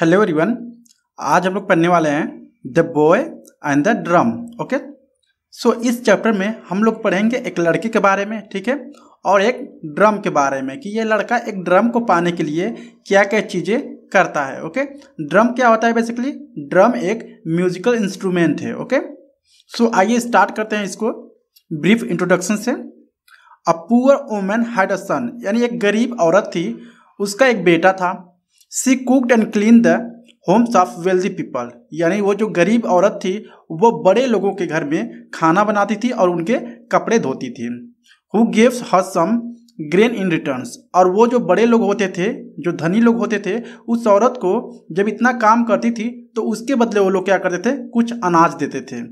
hello everyone आज हम लोग पढ़ने वाले हैं the boy and the drum okay so इस चैप्टर में हम लोग पढ़ेंगे एक लड़के के बारे में ठीक है और एक ड्रम के बारे में कि ये लड़का एक ड्रम को पाने के लिए क्या क्या चीज़ें करता है ओके ड्रम क्या होता है बेसिकली ड्रम एक म्यूजिकल इंस्ट्रूमेंट है ओके सो आइए स्टार्ट करते हैं इसको ब्रीफ इंट्रोडक्शन से a poor women had a son यानी एक गरीब औरत थी उसका एक बेटा था she cooked and clean the homes of wealthy people यानी वो जो गरीब औरत थी वो बड़े लोगों के घर में खाना बनाती थी और उनके कपड़े धोती थी who gives her some grain in returns और वो जो बड़े लोग होते थे जो धनी लोग होते थे उस औरत को जब इतना काम करती थी तो उसके बदले वो लोग क्या करते थे कुछ अनाज देते थे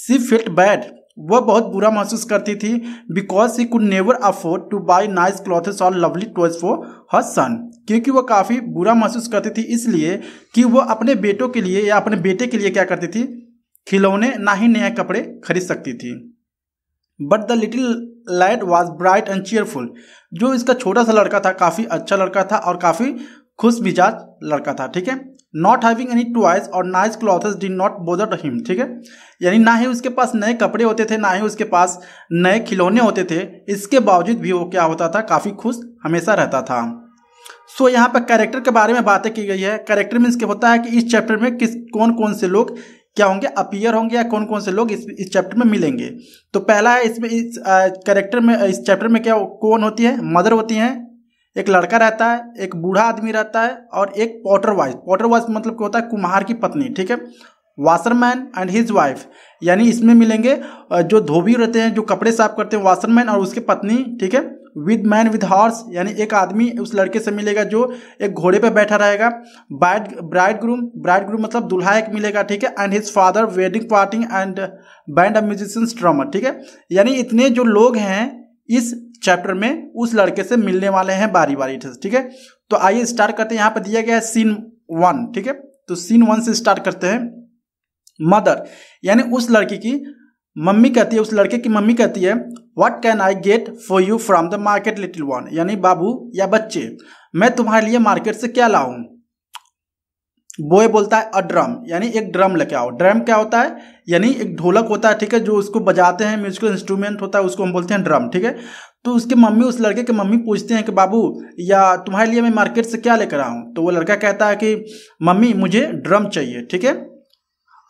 सी फिल्ट बैड वह बहुत बुरा महसूस करती थी because she could never afford to buy nice clothes और lovely toys for her son क्योंकि वह काफ़ी बुरा महसूस करती थी इसलिए कि वह अपने बेटों के लिए या अपने बेटे के लिए क्या करती थी खिलौने ना ही नए कपड़े खरीद सकती थी but the little light was bright and cheerful जो इसका छोटा सा लड़का था काफ़ी अच्छा लड़का था और काफ़ी खुश मिजाज लड़का था ठीक है नॉट हैविंग एनी टॉयज और nice clothes did not bother him ठीक है यानी ना ही उसके पास नए कपड़े होते थे ना ही उसके पास नए खिलौने होते थे इसके बावजूद भी वो क्या होता था काफ़ी खुश हमेशा रहता था सो so, यहाँ पर कैरेक्टर के बारे में बातें की गई है कैरेक्टर मीन्स के होता है कि इस चैप्टर में किस कौन कौन से लोग क्या होंगे अपियर होंगे या कौन कौन से लोग इस इस चैप्टर में मिलेंगे तो पहला है इसमें इस कैरेक्टर में इस चैप्टर में क्या कौन होती है मदर होती हैं एक लड़का रहता है एक बूढ़ा आदमी रहता है और एक पॉटर वाइफ पॉटर वाइफ मतलब क्या होता है कुम्हार की पत्नी ठीक है वाशरमैन एंड हिज वाइफ यानी इसमें मिलेंगे जो धोबी रहते हैं जो कपड़े साफ करते हैं वाशरमैन और उसकी पत्नी ठीक है विद मैन विद हॉर्स यानी एक आदमी उस लड़के से मिलेगा जो एक घोड़े पर बैठा रहेगा bride bridegroom bridegroom मतलब दुल्हा एक मिलेगा ठीक है and his father wedding parting and band of musicians drama ठीक है यानी इतने जो लोग हैं इस चैप्टर में उस लड़के से मिलने वाले हैं बारी बारी से ठीक है तो आइए स्टार्ट करते हैं यहाँ पर दिया गया है सीन वन ठीक है तो सीन वन से स्टार्ट करते हैं मदर यानी उस लड़की की मम्मी कहती है उस लड़के की मम्मी कहती है what can I get for you from the market little one यानी बाबू या बच्चे मैं तुम्हारे लिए मार्केट से क्या लाऊं बॉय बोलता है अ ड्रम यानी एक ड्रम लेके आओ ड्रम क्या होता है यानी एक ढोलक होता है ठीक है जो उसको बजाते हैं म्यूजिकल इंस्ट्रूमेंट होता है उसको हम बोलते हैं ड्रम ठीक है तो उसके मम्मी उस लड़के के मम्मी पूछते हैं कि बाबू या तुम्हारे लिए मैं मार्केट से क्या लेकर आऊँ तो वो लड़का कहता है कि मम्मी मुझे ड्रम चाहिए ठीक है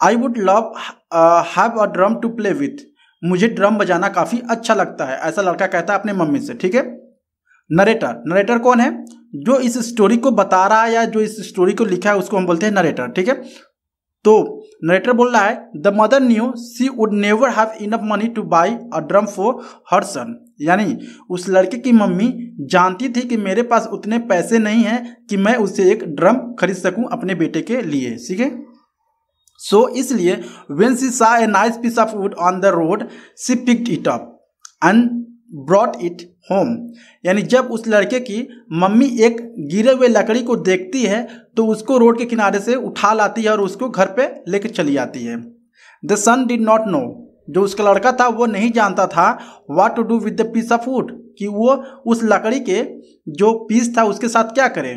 I would love have a drum to play with मुझे ड्रम बजाना काफ़ी अच्छा लगता है ऐसा लड़का कहता है अपने मम्मी से ठीक है नरेटर नरेटर कौन है जो इस स्टोरी को बता रहा है या जो इस स्टोरी को लिखा है उसको हम बोलते हैं नरेटर ठीक है तो नरेटर बोल रहा है the mother knew she would never have enough money to buy a drum for her son यानी उस लड़के की मम्मी जानती थी कि मेरे पास उतने पैसे नहीं हैं कि मैं उससे एक ड्रम खरीद सकूं अपने बेटे के लिए ठीक है सो इसलिए when she saw a nice piece of wood on the road she picked it up and brought it home यानी जब उस लड़के की मम्मी एक गिरे हुए लकड़ी को देखती है तो उसको रोड के किनारे से उठा लाती है और उसको घर पे लेकर चली आती है the son did not know जो उसका लड़का था वो नहीं जानता था what to do with the piece of wood कि वो उस लकड़ी के जो पीस था उसके साथ क्या करें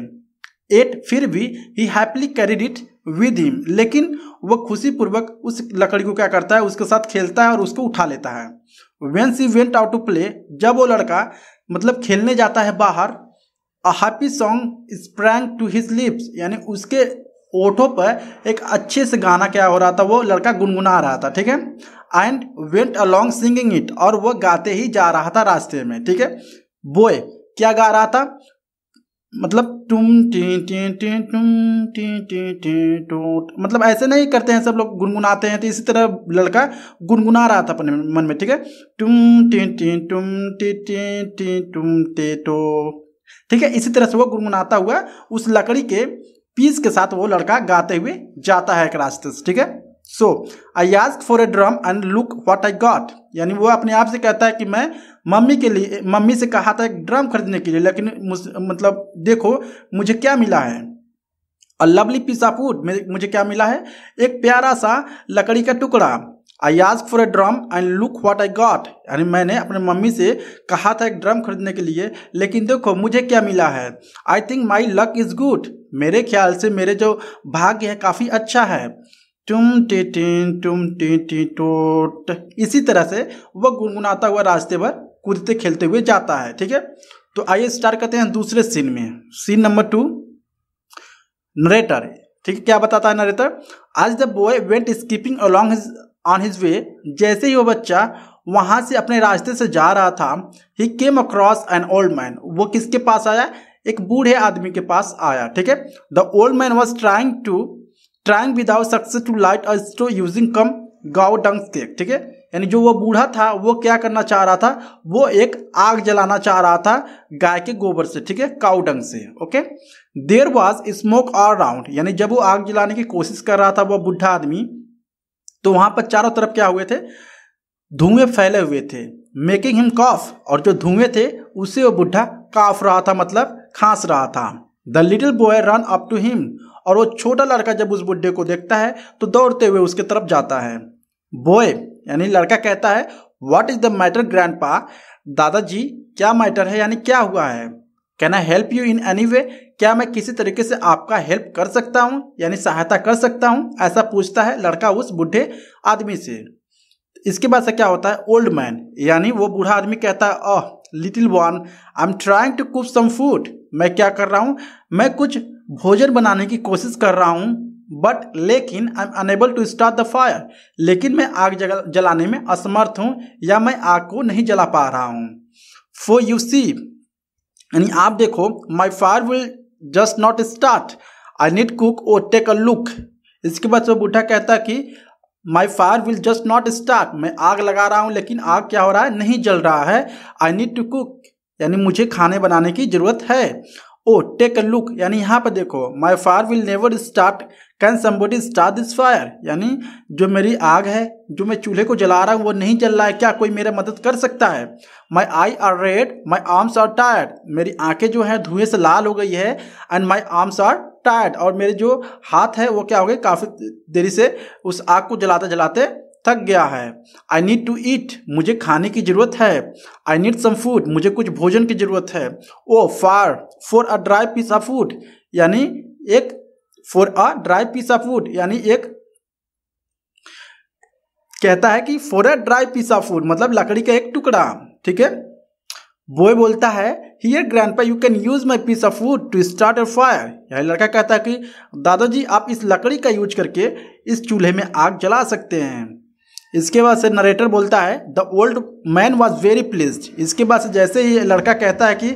एट फिर भी he happily carried it with him लेकिन वो खुशीपूर्वक उस लकड़ी को क्या करता है उसके साथ खेलता है और उसको उठा लेता है when she went out to play जब वो लड़का मतलब खेलने जाता है बाहर a happy song sprang to his lips यानी उसके ओठों पर एक अच्छे से गाना क्या हो रहा था वो लड़का गुनगुना रहा था ठीक है and went along singing it और वो गाते ही जा रहा था रास्ते में ठीक है बोए क्या गा रहा था मतलब टुम टी टी टी टुम टी टी टी टूट मतलब ऐसे नहीं करते हैं सब लोग गुनगुनाते हैं तो इसी तरह लड़का गुनगुना रहा था अपने मन में ठीक है टुम टी टी टुम टी टी टी टुम टे टो ठीक है इसी तरह से वो गुनगुनाता हुआ उस लकड़ी के पीस के साथ वो लड़का गाते हुए जाता है एक रास्ते से ठीक है so I ask for a drum and look what I got यानी वो अपने आप से कहता है कि मैं मम्मी के लिए मम्मी से कहा था एक ड्रम खरीदने के लिए लेकिन मतलब देखो मुझे क्या मिला है a lovely piece of wood मुझे क्या मिला है एक प्यारा सा लकड़ी का टुकड़ा आई आज for a drum and look what I got यानी मैंने अपने मम्मी से कहा था एक ड्रम खरीदने के लिए लेकिन देखो मुझे क्या मिला है I think my luck is good मेरे ख्याल से मेरे जो भाग्य है काफ़ी अच्छा है टुम टी टीन टुम टी टी टोट इसी तरह से वह गुनगुनाता हुआ रास्ते पर कूदते खेलते हुए जाता है ठीक है तो आइए स्टार्ट करते हैं दूसरे सीन में सीन नंबर टू नरेटर ठीक है क्या बताता है नरेटर आज the boy went skipping along his on his way जैसे ही वो बच्चा वहां से अपने रास्ते से जा रहा था he came across an old man वो किसके पास आया एक बूढ़े आदमी के पास आया ठीक है the old man was trying to trying without success to light a using come cow dungs cake ठीक है यानी जो वो बूढ़ा था वो क्या करना चाह रहा था वो एक आग जलाना चाह रहा था गाय के गोबर से ठीक है काउडंग से okay there was smoke all round यानी जब वो आग जलाने की कोशिश कर रहा था वो बूढ़ा आदमी तो वहां पर चारों तरफ क्या हुए थे धुएं फैले हुए थे मेकिंग हिम कॉफ और जो धुएं थे उसे वो बुढ़ा काफ रहा था मतलब खांस रहा था the little boy run up to him और वो छोटा लड़का जब उस बुढ़े को देखता है तो दौड़ते हुए उसके तरफ जाता है बॉय यानी लड़का कहता है what is the matter grandpa दादाजी क्या मैटर है यानी क्या हुआ है can I help you in any way क्या मैं किसी तरीके से आपका हेल्प कर सकता हूँ यानी सहायता कर सकता हूँ ऐसा पूछता है लड़का उस बूढ़े आदमी से इसके बाद से क्या होता है ओल्ड मैन यानी वो बूढ़ा आदमी कहता है oh little one I am trying to cook some food मैं क्या कर रहा हूँ मैं कुछ भोजन बनाने की कोशिश कर रहा हूँ बट लेकिन I am unable to start the fire लेकिन मैं आग जलाने में असमर्थ हूँ या मैं आग को नहीं जला पा रहा हूँ फो यू सी यानी आप देखो my fire will just not start I need cook और टेक अ लुक इसके बाद जो बूढ़ा कहता कि my fire will just not start मैं आग लगा रहा हूँ लेकिन आग क्या हो रहा है नहीं जल रहा है आई नीड टू कुक यानी मुझे खाने बनाने की ज़रूरत है ओ टेक अ लुक यानी यहाँ पर देखो my fire will never start can somebody start this fire यानी जो मेरी आग है जो मैं चूल्हे को जला रहा हूँ वो नहीं जल रहा है क्या कोई मेरा मदद कर सकता है my eye are red my arms are tired मेरी आंखें जो हैं धुएं से लाल हो गई है and my arms are tired और मेरे जो हाथ है वो क्या हो गए काफ़ी देरी से उस आग को जलाते जलाते थक गया है आई नीड टू ईट मुझे खाने की ज़रूरत है आई नीड सम फूड मुझे कुछ भोजन की ज़रूरत है oh oh, far for a dry piece of wood यानी एक for a dry piece of wood यानी एक कहता है कि for a dry piece of wood मतलब लकड़ी का एक टुकड़ा ठीक है बॉय बोलता है here grandpa you can use my piece of wood to start a fire यानी लड़का कहता है कि दादाजी आप इस लकड़ी का यूज करके इस चूल्हे में आग जला सकते हैं इसके बाद से नरेटर बोलता है the old man was very pleased इसके बाद से जैसे ही लड़का कहता है कि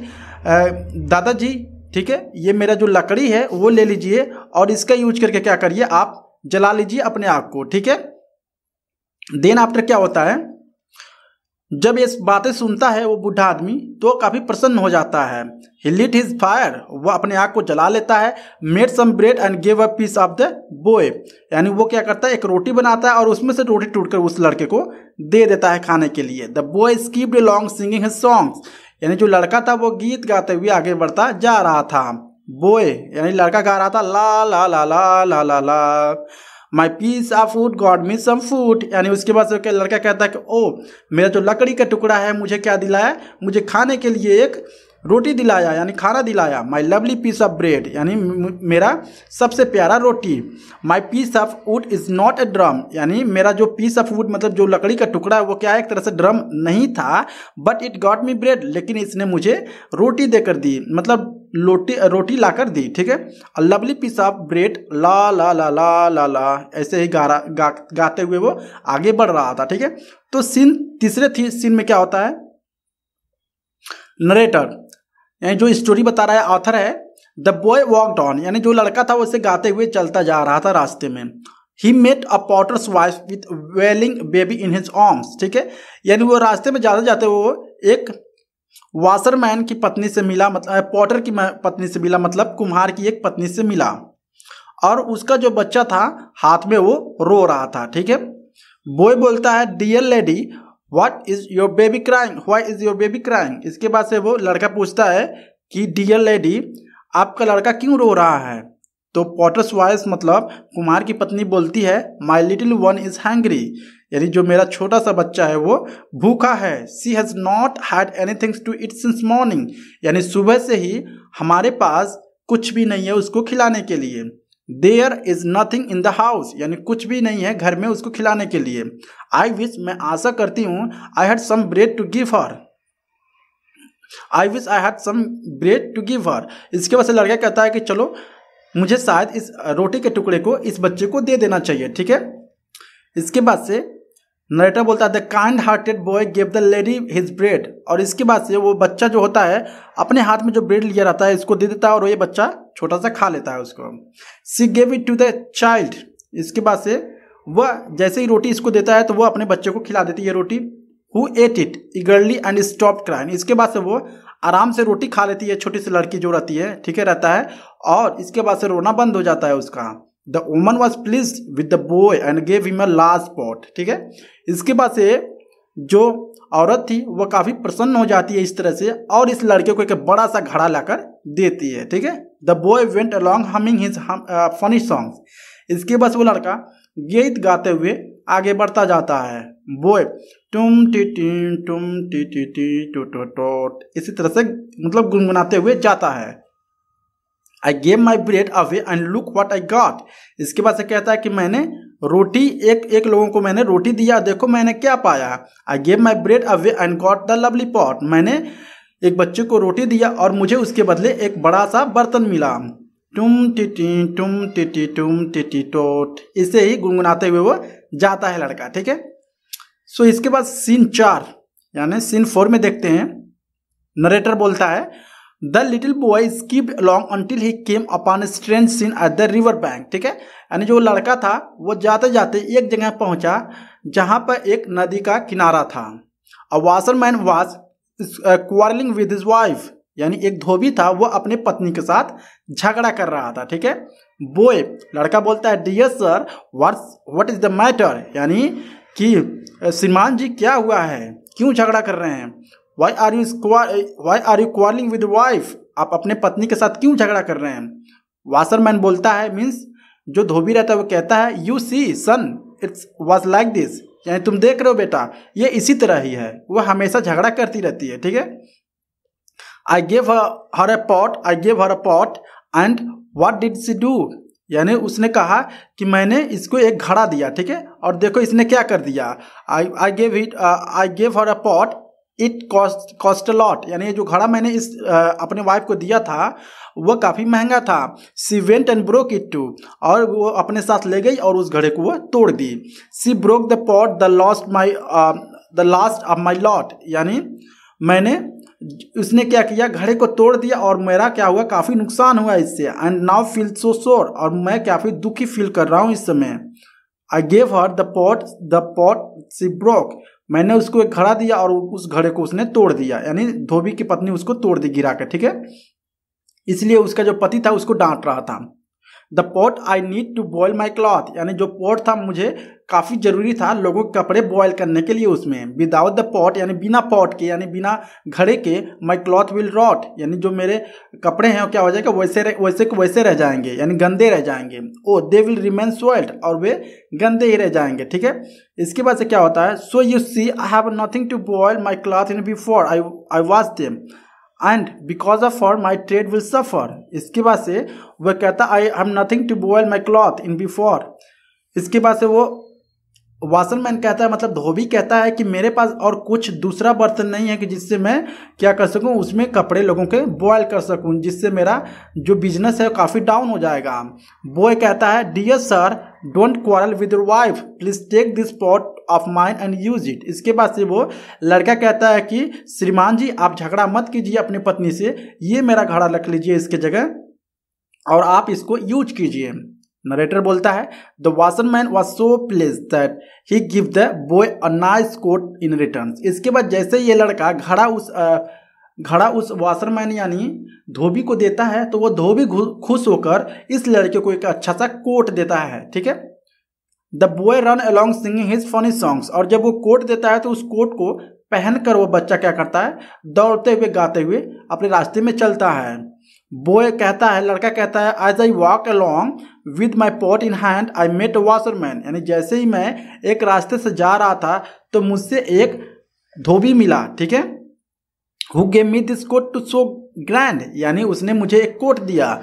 दादाजी ठीक है ये मेरा जो लकड़ी है वो ले लीजिए और इसका यूज करके क्या करिए आप जला लीजिए अपने आप को ठीक है देन आफ्टर क्या होता है जब ये बातें सुनता है वो बूढ़ा आदमी तो काफ़ी प्रसन्न हो जाता है ही लिट हिज फायर वो अपने आग को जला लेता है made some bread and give a piece of the boy यानी वो क्या करता है एक रोटी बनाता है और उसमें से रोटी टूटकर उस लड़के को दे देता है खाने के लिए the boy skip long singing his songs यानी जो लड़का था वो गीत गाते हुए आगे बढ़ता जा रहा था बोए यानी लड़का गा रहा था ला ला ला ला ला ला ला my piece of food got me some food यानी उसके बाद से लड़का कहता है कि ओ मेरा जो लकड़ी का टुकड़ा है मुझे क्या दिलाया मुझे खाने के लिए एक रोटी दिलाया यानी खाना दिलाया my lovely piece of bread यानी मेरा सबसे प्यारा रोटी my piece of wood is not a drum यानी मेरा जो पीस ऑफ वुड मतलब जो लकड़ी का टुकड़ा है वो क्या है एक तरह से ड्रम नहीं था but it got me bread लेकिन इसने मुझे रोटी देकर दी मतलब रोटी रोटी ला कर दी ठीक है a lovely piece of bread ला ला ला ला ला ला ऐसे ही गा गा गाते हुए वो आगे बढ़ रहा था ठीक है तो सीन तीसरे थी सीन में क्या होता है नरेटर यानी जो स्टोरी बता रहा है ऑथर है द बॉय वॉकड ऑन यानी जो लड़का था उसे गाते हुए चलता जा रहा था रास्ते में ही met a potter's wife with wailing baby in his arms ठीक है यानी वो रास्ते में जाते जाते वो एक वाशरमैन की पत्नी से मिला मतलब पॉटर की पत्नी से मिला मतलब कुम्हार की एक पत्नी से मिला और उसका जो बच्चा था हाथ में वो रो रहा था ठीक है बॉय बोलता है dear lady what is your baby crying why is your baby crying इसके बाद से वो लड़का पूछता है कि डियर लेडी आपका लड़का क्यों रो रहा है तो पॉटर्स वॉइस मतलब कुमार की पत्नी बोलती है my little one is hungry यानी जो मेरा छोटा सा बच्चा है वो भूखा है she has not had any things to eat since morning यानी सुबह से ही हमारे पास कुछ भी नहीं है उसको खिलाने के लिए there is nothing in the house यानी कुछ भी नहीं है घर में उसको खिलाने के लिए आई विश मैं आशा करती हूँ I had some bread to give her I wish I had some bread to give her इसके वजह से लड़का कहता है कि चलो मुझे शायद इस रोटी के टुकड़े को इस बच्चे को दे देना चाहिए ठीक है इसके बाद से नरेटर बोलता है the kind hearted boy gave the lady his bread और इसके बाद से वो बच्चा जो होता है अपने हाथ में जो ब्रेड लिया रहता है इसको दे देता है और ये बच्चा छोटा सा खा लेता है उसको she gave it to the child इसके बाद से वह जैसे ही रोटी इसको देता है तो वह अपने बच्चे को खिला देती है रोटी who ate it eagerly and stop crying इसके बाद से वो आराम से रोटी खा लेती है छोटी सी लड़की जो रहती है ठीक है रहता है और इसके बाद से रोना बंद हो जाता है उसका the woman was pleased with the boy and gave him a large pot ठीक है इसके बाद से जो औरत थी वह काफ़ी प्रसन्न हो जाती है इस तरह से और इस लड़के को एक बड़ा सा घड़ा लाकर देती है ठीक है the boy went along humming his funny song इसके बस वो लड़का गीत गाते हुए आगे बढ़ता जाता है बॉय टुम टी टी टुम टी टी टी टू टो टो इसी तरह से मतलब गुनगुनाते हुए जाता है I gave my bread away and look what I got इसके बाद से कहता है कि मैंने रोटी एक एक लोगों को मैंने रोटी दिया देखो मैंने क्या पाया I gave my bread away and got the lovely pot मैंने एक बच्चे को रोटी दिया और मुझे उसके बदले एक बड़ा सा बर्तन मिला टुम टिटी टुम टिटी टुम टिटी टोट इसे ही गुनगुनाते हुए वो जाता है लड़का ठीक है सो इसके बाद सीन चार यानी सीन फोर में देखते हैं नरेटर बोलता है the little boy skip long until he came upon strange scene at the river bank ठीक है यानी जो लड़का था वो जाते जाते एक जगह पहुंचा जहां पर एक नदी का किनारा था a washerman was quarrelling with his wife यानी एक धोबी था वो अपने पत्नी के साथ झगड़ा कर रहा था ठीक है बोए लड़का बोलता है dear sir what what is the matter यानी कि श्रीमान जी क्या हुआ है क्यों झगड़ा कर रहे हैं why are you why are you quarrelling with wife आप अपने पत्नी के साथ क्यों झगड़ा कर रहे हैं वाशरमैन बोलता है मीन्स जो धोबी रहता है वो कहता है you see son it's was like this यानी तुम देख रहे हो बेटा ये इसी तरह ही है वह हमेशा झगड़ा करती रहती है ठीक है I gave her a pot I gave her a pot and what did she do यानी उसने कहा कि मैंने इसको एक घड़ा दिया ठीक है और देखो इसने क्या कर दिया I I gave it I gave her a pot it cost cost lot यानी जो घड़ा मैंने इस आ, अपने वाइफ को दिया था वह काफ़ी महंगा था she went and broke it too और वो अपने साथ ले गई और उस घड़े को वह तोड़ दी she broke the pot the lost my the last of my lot यानी मैंने उसने क्या किया घड़े को तोड़ दिया और मेरा क्या हुआ काफ़ी नुकसान हुआ इससे एंड नाउ फील सो शोर और मैं काफ़ी दुखी फील कर रहा हूँ इस समय I gave her the pot the pot she broke मैंने उसको एक घड़ा दिया और उस घड़े को उसने तोड़ दिया यानी धोबी की पत्नी उसको तोड़ दी गिरा कर ठीक है इसलिए उसका जो पति था उसको डांट रहा था the pot I need to boil my cloth यानी जो पॉट था मुझे काफ़ी ज़रूरी था लोगों के कपड़े बॉयल करने के लिए उसमें विदाउट द पॉट यानी बिना पॉट के यानी बिना घड़े के माई क्लॉथ विल रॉट यानी जो मेरे कपड़े हैं क्या हो जाएगा वैसे रह, वैसे के वैसे रह जाएंगे यानी गंदे रह जाएंगे ओ दे विल रिमेन स्वेल्ट और वे गंदे ही रह जाएंगे ठीक है इसके बाद से क्या होता है so you see I have nothing to boil my cloth in before I I wash them and because of for my trade will suffer इसके बाद से वह कहता I have nothing to boil my cloth in before इसके बाद से वो वासनमैन कहता है मतलब धोबी कहता है कि मेरे पास और कुछ दूसरा बर्तन नहीं है कि जिससे मैं क्या कर सकूं उसमें कपड़े लोगों के बॉयल कर सकूं जिससे मेरा जो बिजनेस है काफ़ी डाउन हो जाएगा बॉय कहता है dear sir don't quarrel with your wife please take this pot of mine and use it इसके बाद से वो लड़का कहता है कि श्रीमान जी आप झगड़ा मत कीजिए अपनी पत्नी से ये मेरा घड़ा रख लीजिए इसके जगह और आप इसको यूज कीजिए नरेटर बोलता है the washerman was so pleased that he give the boy a nice coat in return इसके बाद जैसे ये लड़का घड़ा उस घड़ा उस वाशरमैन यानी धोबी को देता है तो वो धोबी खुश होकर इस लड़के को एक अच्छा सा कोट देता है ठीक है the boy run along singing his funny songs और जब वो कोट देता है तो उस कोट को पहनकर वो बच्चा क्या करता है दौड़ते हुए गाते हुए अपने रास्ते में चलता है बॉय कहता है लड़का कहता है as I walk along with my pot in hand I met washerman यानी जैसे ही मैं एक रास्ते से जा रहा था तो मुझसे एक धोबी मिला ठीक है who gave me this coat too so grand यानी उसने मुझे एक कोट दिया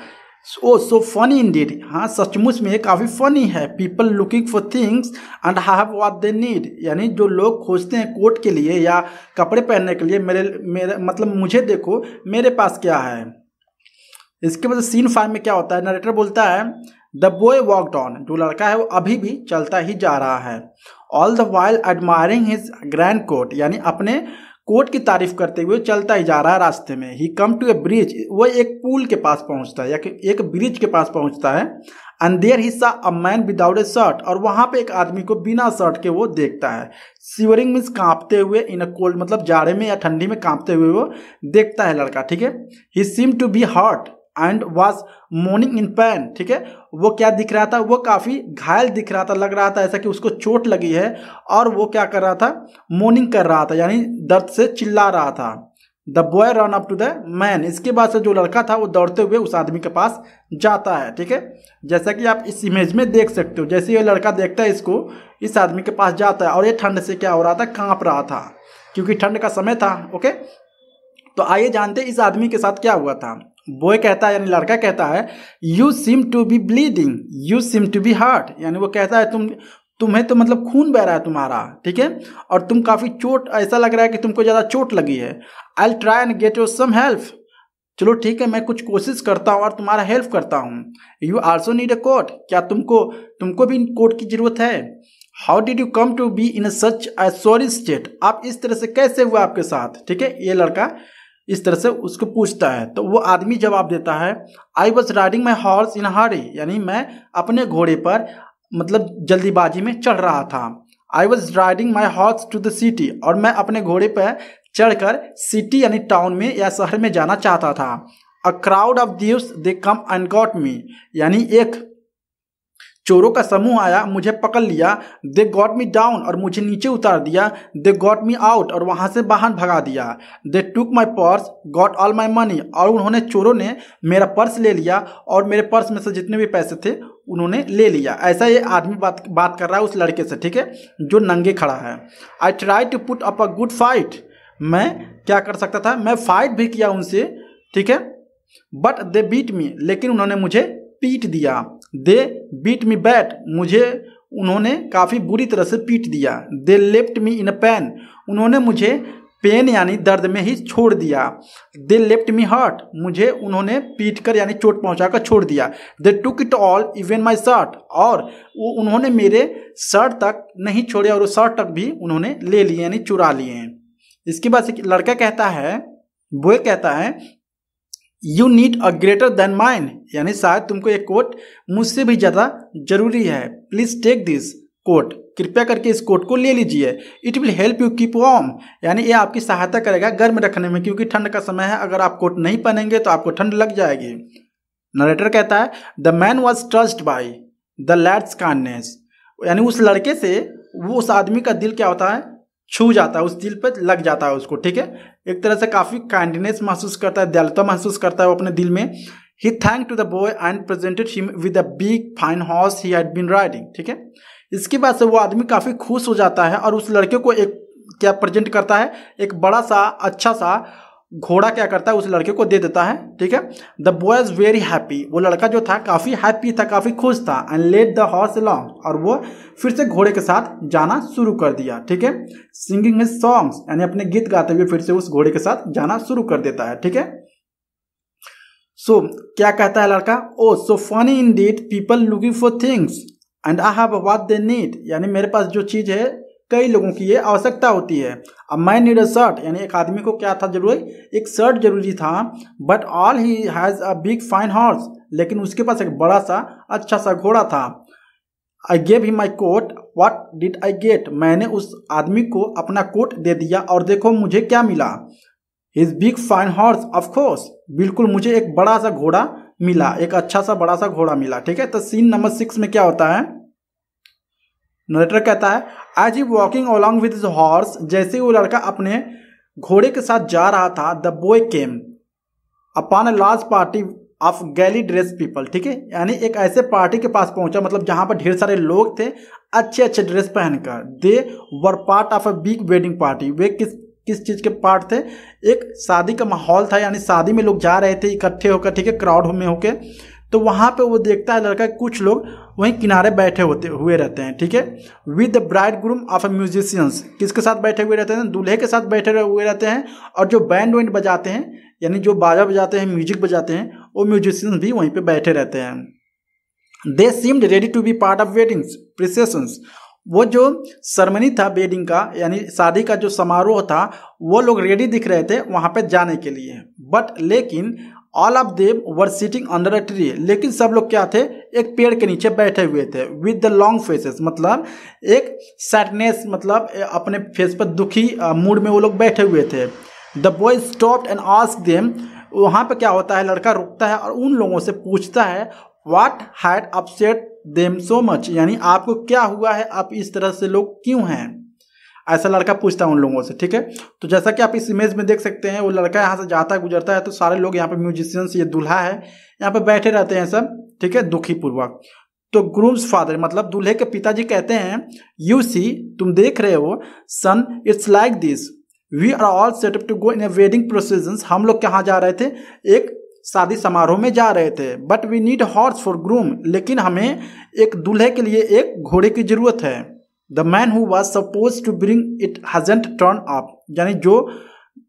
ओ सो फनी इन डीड हाँ सचमुच में काफ़ी फनी है people looking for things and have what they need यानी जो लोग खोजते हैं कोट के लिए या कपड़े पहनने के लिए मेरे मेरे मतलब मुझे देखो मेरे पास क्या है इसके बाद सीन फाइव में क्या होता है नरेटर बोलता है द बॉय वॉकड ऑन जो लड़का है वो अभी भी चलता ही जा रहा है all the while admiring his grand coat यानी अपने कोट की तारीफ करते हुए चलता ही जा रहा है रास्ते में ही कम टू ए ब्रिज वो एक पुल के पास पहुंचता है या एक ब्रिज के पास पहुंचता है अंधेर हिस्सा a man without a shirt और वहां पे एक आदमी को बिना शर्ट के वो देखता है सीवरिंग मीन्स कांपते हुए इन अ कोल्ड मतलब जाड़े में या ठंडी में कांपते हुए वो देखता है लड़का ठीक है he seem to be hot and was moaning in pain ठीक है वो क्या दिख रहा था वो काफ़ी घायल दिख रहा था लग रहा था ऐसा कि उसको चोट लगी है और वो क्या कर रहा था मोर्निंग कर रहा था यानी दर्द से चिल्ला रहा था the boy run up to the man इसके बाद से जो लड़का था वो दौड़ते हुए उस आदमी के पास जाता है ठीक है जैसा कि आप इस इमेज में देख सकते हो जैसे ये लड़का देखता है इसको इस आदमी के पास जाता है और ये ठंड से क्या हो रहा था कांप रहा था क्योंकि ठंड का समय था ओके तो आइए जानते इस आदमी के साथ क्या हुआ था बॉय कहता है यानी लड़का कहता है you seem to be bleeding you seem to be hurt यानी वो कहता है तुम तुम्हें तो मतलब खून बह रहा है तुम्हारा ठीक है और तुम काफ़ी चोट ऐसा लग रहा है कि तुमको ज़्यादा चोट लगी है I try and get your some help चलो ठीक है मैं कुछ कोशिश करता हूँ और तुम्हारा हेल्प करता हूँ you also need a coat क्या तुमको तुमको भी कोट की ज़रूरत है how did you come to be in such a sorry state आप इस तरह से कैसे हुआ आपके साथ ठीक है ये लड़का इस तरह से उसको पूछता है तो वो आदमी जवाब देता है I was riding my horse in hurry यानी मैं अपने घोड़े पर मतलब जल्दीबाजी में चढ़ रहा था I was riding my horse to the city और मैं अपने घोड़े पर चढ़कर सिटी यानी टाउन में या शहर में जाना चाहता था अ क्राउड ऑफ दिवस दे कम एंड गॉट मी यानी एक चोरों का समूह आया मुझे पकड़ लिया दे गॉट मी डाउन और मुझे नीचे उतार दिया दे गॉट मी आउट और वहां से बाहर भगा दिया they took my purse got all my money और उन्होंने चोरों ने मेरा पर्स ले लिया और मेरे पर्स में से जितने भी पैसे थे उन्होंने ले लिया ऐसा ये आदमी बात बात कर रहा है उस लड़के से ठीक है जो नंगे खड़ा है I try to put up a good fight मैं क्या कर सकता था मैं फाइट भी किया उनसे ठीक है बट दे बीट मी लेकिन उन्होंने मुझे पीट दिया दे बीट मी बैट मुझे उन्होंने काफ़ी बुरी तरह से पीट दिया they left me in a pen उन्होंने मुझे पेन यानी दर्द में ही छोड़ दिया दे लेफ्ट मी हर्ट मुझे उन्होंने पीट कर यानी चोट पहुंचाकर छोड़ दिया they took it all even my shirt और वो उन्होंने मेरे शर्ट तक नहीं छोड़े और वो शर्ट तक भी उन्होंने ले लिए यानी चुरा लिए इसके बाद लड़का कहता है वो कहता है you need a greater than mine यानी शायद तुमको ये कोट मुझसे भी ज़्यादा जरूरी है प्लीज़ टेक दिस कोट कृपया करके इस कोट को ले लीजिए it will help you keep warm यानी ये आपकी सहायता करेगा गर्म रखने में क्योंकि ठंड का समय है अगर आप कोट नहीं पहनेंगे तो आपको ठंड लग जाएगी नरेटर कहता है the man was trust by the lad's kindness यानी उस लड़के से वो उस आदमी का दिल क्या होता है छू जाता है उस दिल पर लग जाता है उसको ठीक है एक तरह से काफ़ी काइंडनेस महसूस करता है दयालुता महसूस करता है वो अपने दिल में ही thank to the boy and presented him with a big fine horse he had been riding ठीक है इसके बाद से वो आदमी काफ़ी खुश हो जाता है और उस लड़के को एक क्या प्रेजेंट करता है एक बड़ा सा अच्छा सा घोड़ा क्या करता है उस लड़के को दे देता है ठीक है the boy is very happy वो लड़का जो था काफ़ी हैप्पी था काफ़ी खुश था and let the horse long और वो फिर से घोड़े के साथ जाना शुरू कर दिया ठीक है सिंगिंग हिज सॉन्ग्स यानी अपने गीत गाते हुए फिर से उस घोड़े के साथ जाना शुरू कर देता है ठीक है सो क्या कहता है लड़का oh so funny indeed people looking for things and I have what they need यानी मेरे पास जो चीज़ है कई लोगों की ये आवश्यकता होती है अब मैं नीड अ शर्ट यानी एक आदमी को क्या था जरूरी एक शर्ट जरूरी था but all he has a big fine horse लेकिन उसके पास एक बड़ा सा अच्छा सा घोड़ा था I gave he my coat what did I get मैंने उस आदमी को अपना कोट दे दिया और देखो मुझे क्या मिला his big fine horse of course बिल्कुल मुझे एक बड़ा सा घोड़ा मिला एक अच्छा सा बड़ा सा घोड़ा मिला ठीक है तो सीन नंबर सिक्स में क्या होता है नरेटर कहता है as he walking along with horse जैसे वो लड़का अपने घोड़े के साथ जा रहा था the boy came upon a large party of gaily dress people ठीक है यानी एक ऐसे पार्टी के पास पहुंचा मतलब जहां पर ढेर सारे लोग थे अच्छे अच्छे ड्रेस पहनकर they were part of a big wedding party वे किस किस चीज़ के पार्ट थे एक शादी का माहौल था यानी शादी में लोग जा रहे थे इकट्ठे होकर ठीक है क्राउड में होकर तो वहाँ पे वो देखता है लड़का कुछ लोग वहीं किनारे बैठे होते हुए रहते हैं ठीक है with the bride groom of a musicians किसके साथ बैठे हुए रहते हैं दूल्हे के साथ बैठे हुए रहते हैं और जो बैंड वैंड बजाते हैं यानी जो बाजा बजाते हैं म्यूजिक बजाते हैं वो म्यूजिशियंस भी वहीं पर बैठे रहते हैं they seemed ready to be part of weddings processions वो जो सरमनी था वेडिंग का यानी शादी का जो समारोह था वो लोग रेडी दिख रहे थे वहाँ पे जाने के लिए बट लेकिन all of them were sitting under a tree लेकिन सब लोग क्या थे एक पेड़ के नीचे बैठे हुए थे विद द लॉन्ग फेसेस मतलब एक सैडनेस मतलब अपने फेस पर दुखी मूड में वो लोग बैठे हुए थे the boy stop and ask them वहाँ पे क्या होता है लड़का रुकता है और उन लोगों से पूछता है what had upset them so much यानी आपको क्या हुआ है आप इस तरह से लोग क्यों हैं ऐसा लड़का पूछता है उन लोगों से ठीक है तो जैसा कि आप इस इमेज में देख सकते हैं वो लड़का यहाँ से जाता है गुजरता है तो सारे लोग यहाँ पे म्यूजिशियंस ये दूल्हा है यहाँ पे बैठे रहते हैं सब ठीक है दुखी पूर्वक तो ग्रूम्स फादर मतलब दूल्हे के पिताजी कहते हैं यू सी तुम देख रहे हो son it's like this we are all setup to go in a wedding procession हम लोग कहाँ जा रहे थे एक शादी समारोह में जा रहे थे but we need horse for groom लेकिन हमें एक दूल्हे के लिए एक घोड़े की जरूरत है the man who was suppose to bring it hasn't turn up यानी जो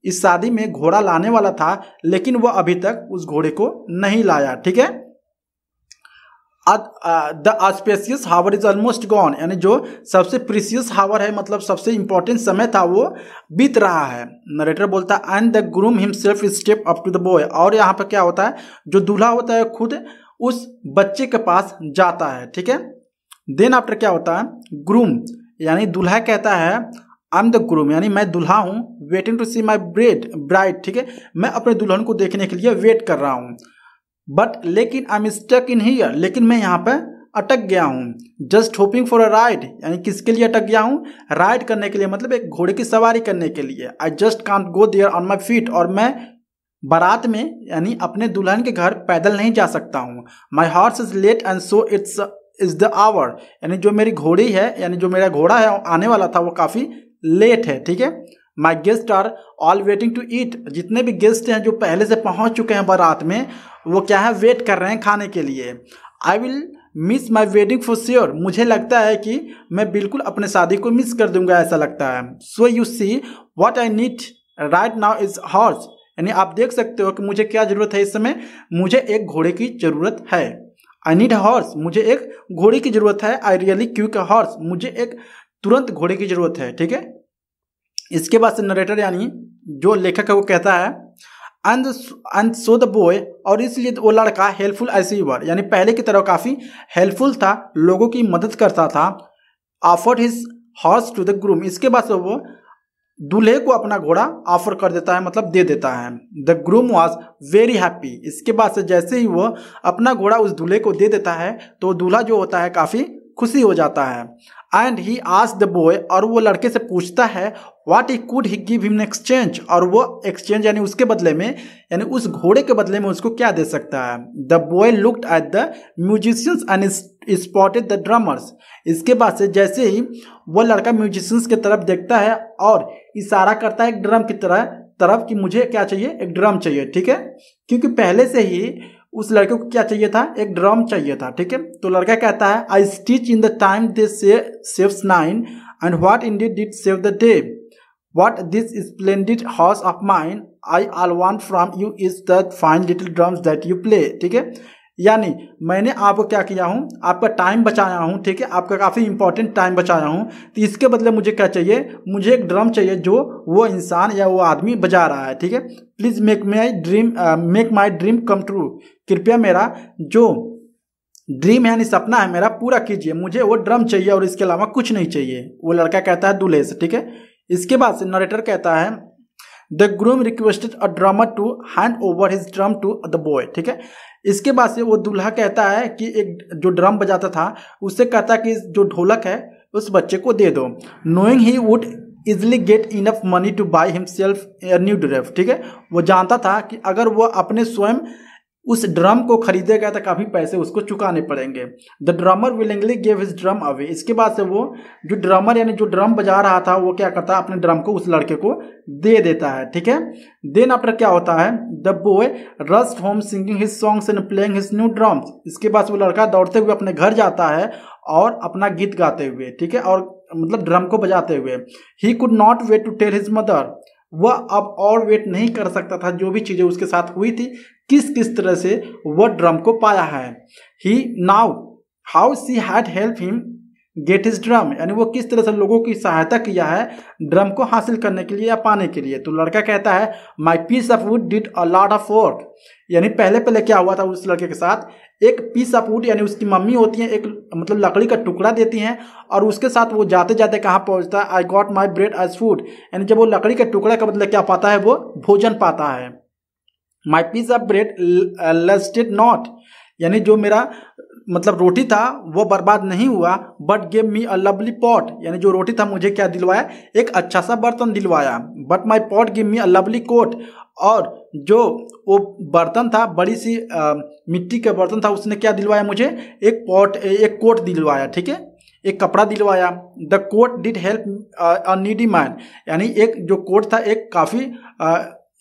इस शादी में घोड़ा लाने वाला था लेकिन वह अभी तक उस घोड़े को नहीं लाया ठीक है the auspicious hour is almost gone यानी जो सबसे प्रीसियस हावर है मतलब सबसे इंपॉर्टेंट समय था वो बीत रहा है नरेटर बोलता है and the groom himself step up to the boy और यहाँ पर क्या होता है जो दूल्हा होता है खुद उस बच्चे के पास जाता है ठीक है देन आफ्टर क्या होता है ग्रूम यानी दुल्हा कहता है आई एम द ग्रूम यानी मैं दुल्हा हूँ waiting to see my bread bride ठीक है मैं अपने दुल्हन को देखने के लिए वेट कर रहा हूँ बट लेकिन I am stuck in here लेकिन मैं यहाँ पर अटक गया हूँ just hoping for a ride यानी किसके लिए अटक गया हूँ राइड करने के लिए मतलब एक घोड़े की सवारी करने के लिए I just can't go there on my feet और मैं बारात में यानी अपने दुल्हन के घर पैदल नहीं जा सकता हूँ my horse is late and so it's is the hour यानी जो मेरी घोड़ी है यानी जो मेरा घोड़ा है आने वाला था वो काफ़ी लेट है ठीक है my guest are all waiting to eat जितने भी गेस्ट हैं जो पहले से पहुंच चुके हैं बारात में वो क्या है वेट कर रहे हैं खाने के लिए I will miss my wedding for sure मुझे लगता है कि मैं बिल्कुल अपने शादी को मिस कर दूंगा ऐसा लगता है so you see what I need right now is horse यानी आप देख सकते हो कि मुझे क्या ज़रूरत है इस समय मुझे एक घोड़े की ज़रूरत है आई नीड हॉर्स मुझे एक घोड़े की जरूरत है I really quick horse मुझे एक तुरंत घोड़े की जरूरत है ठीक है इसके बाद से नरेटर यानी जो लेखक है वो कहता है अंध अंध सो द बॉय और इसलिए वो लड़का हेल्पफुल ऐसे ही वर यानी पहले की तरह काफ़ी हेल्पफुल था लोगों की मदद करता था offered his horse to the groom इसके बाद से वो दूल्हे को अपना घोड़ा ऑफर कर देता है मतलब दे देता है the groom was very happy इसके बाद से जैसे ही वह अपना घोड़ा उस दूल्हे को दे देता है तो दूल्हा जो होता है काफ़ी खुशी हो जाता है एंड ही आज द बॉय और वो लड़के से पूछता है वाट ई could he give him exchange और वो एक्सचेंज यानी उसके बदले में यानी उस घोड़े के बदले में उसको क्या दे सकता है the boy looked at the musicians and spotted the drummers इसके बाद से जैसे ही वो लड़का म्यूजिशियंस की तरफ देखता है और इशारा करता है एक ड्रम की तरह तरफ कि मुझे क्या चाहिए एक ड्रम चाहिए ठीक है क्योंकि पहले से ही उस लड़के को क्या चाहिए था एक ड्रम चाहिए था ठीक है तो लड़का कहता है I stitch in the time this nine and what in did it save the day what this splendid house of mind I all want from you is the fine little drums that you play ठीक है यानी मैंने आपको क्या किया हूँ आपका time बचाया हूँ ठीक है आपका काफ़ी इंपॉर्टेंट टाइम बचाया हूँ तो इसके बदले मुझे क्या चाहिए मुझे एक ड्रम चाहिए जो वो इंसान या वो आदमी बजा रहा है ठीक है please make my dream make my dream come true कृपया मेरा जो ड्रीम है यानी सपना है मेरा पूरा कीजिए मुझे वो ड्रम चाहिए और इसके अलावा कुछ नहीं चाहिए वो लड़का कहता है दूल्हे से ठीक है इसके बाद से नरेटर कहता है the groom requested a drummer to hand over his drum to the boy ठीक है इसके बाद से वो दूल्हा कहता है कि एक जो ड्रम बजाता था उससे कहता कि जो ढोलक है उस बच्चे को दे दो knowing he would easily get enough money to buy himself a new ड्रेफ ठीक है वो जानता था कि अगर वह अपने स्वयं उस ड्रम को खरीदे गए तो काफ़ी पैसे उसको चुकाने पड़ेंगे the drummer willingly gave his drum away इसके बाद से वो जो ड्रमर यानी जो ड्रम बजा रहा था वो क्या करता है अपने ड्रम को उस लड़के को दे देता है ठीक है देन आफ्टर क्या होता है the boy rushed home singing his songs and playing his new drums इसके बाद वो लड़का दौड़ते हुए अपने घर जाता है और अपना गीत गाते हुए ठीक है और मतलब ड्रम को बजाते हुए he could not wait to tell his mother वह अब और वेट नहीं कर सकता था जो भी चीज़ें उसके साथ हुई थी किस किस तरह से वो ड्रम को पाया है he now how she had help him get his drum यानी वो किस तरह से लोगों की सहायता किया है ड्रम को हासिल करने के लिए या पाने के लिए तो लड़का कहता है my piece of wood did a lot of work यानी पहले पहले क्या हुआ था उस लड़के के साथ एक पीस ऑफ वुड यानी उसकी मम्मी होती है एक मतलब लकड़ी का टुकड़ा देती हैं और उसके साथ वो जाते जाते कहाँ पहुँचता है I got my bread as food यानी जब वो लकड़ी का टुकड़ा का मतलब क्या पाता है वो भोजन पाता है my piece of bread lasted not यानी जो मेरा मतलब रोटी था वो बर्बाद नहीं हुआ but gave me a lovely pot यानी जो रोटी था मुझे क्या दिलवाया एक अच्छा सा बर्तन दिलवाया but my pot gave me a lovely coat और जो वो बर्तन था बड़ी सी आ, मिट्टी का बर्तन था उसने क्या दिलवाया मुझे एक पॉट एक कोट दिलवाया ठीक है एक कपड़ा दिलवाया the coat did help needy man यानी एक जो कोट था एक काफ़ी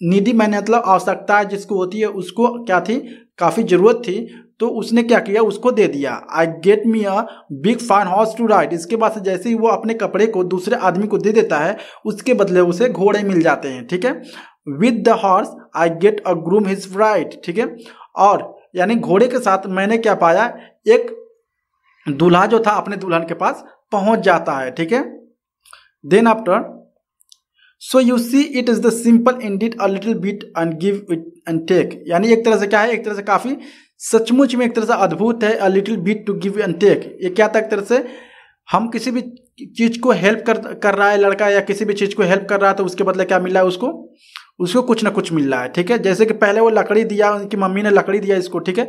निधि मैंने मतलब आवश्यकता जिसको होती है उसको क्या थी काफ़ी ज़रूरत थी तो उसने क्या किया उसको दे दिया I get me a big fine horse to ride इसके बाद से जैसे ही वो अपने कपड़े को दूसरे आदमी को दे देता है उसके बदले उसे घोड़े मिल जाते हैं ठीक है with the horse I get a groom his ride ठीक है और यानी घोड़े के साथ मैंने क्या पाया एक दूल्हा जो था अपने दुल्हन के पास पहुंच जाता है ठीक है then after so you see it is the simple and it a little bit and give it and take यानी एक तरह से क्या है एक तरह से काफ़ी सचमुच में एक तरह से अद्भुत है a little bit to give and take ये क्या था एक तरह से हम किसी भी चीज़ को हेल्प कर कर रहा है लड़का या किसी भी चीज़ को हेल्प कर रहा है तो उसके बदले क्या मिल रहा है उसको उसको कुछ ना कुछ मिल रहा है ठीक है जैसे कि पहले वो लकड़ी दिया उनकी मम्मी ने लकड़ी दिया इसको ठीक है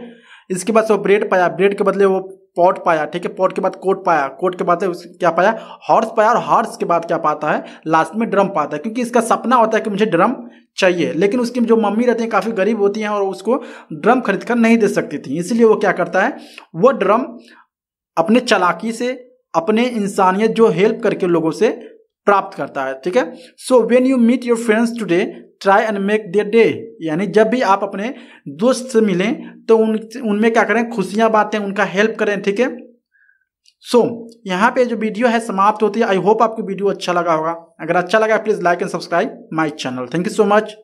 इसके बाद वो ब्रेड पाया ब्रेड के बदले वो पॉट पाया ठीक है पॉट के बाद कोट पाया कोट के बाद क्या पाया हॉर्स पाया और हॉर्स के बाद क्या पाता है लास्ट में ड्रम पाता है क्योंकि इसका सपना होता है कि मुझे ड्रम चाहिए लेकिन उसकी जो मम्मी रहती हैं काफ़ी गरीब होती हैं और उसको ड्रम खरीद कर नहीं दे सकती थी इसलिए वो क्या करता है वो ड्रम अपने चलाकी से अपने इंसानियत जो हेल्प करके लोगों से प्राप्त करता है ठीक है so when you meet your friends today try and make their day यानी जब भी आप अपने दोस्त से मिलें तो उन उनमें क्या करें खुशियां बांटें उनका हेल्प करें ठीक है सो so, यहाँ पे जो वीडियो है समाप्त होती है आई होप आपको वीडियो अच्छा लगा होगा अगर अच्छा लगा please like and subscribe my channel thank you so much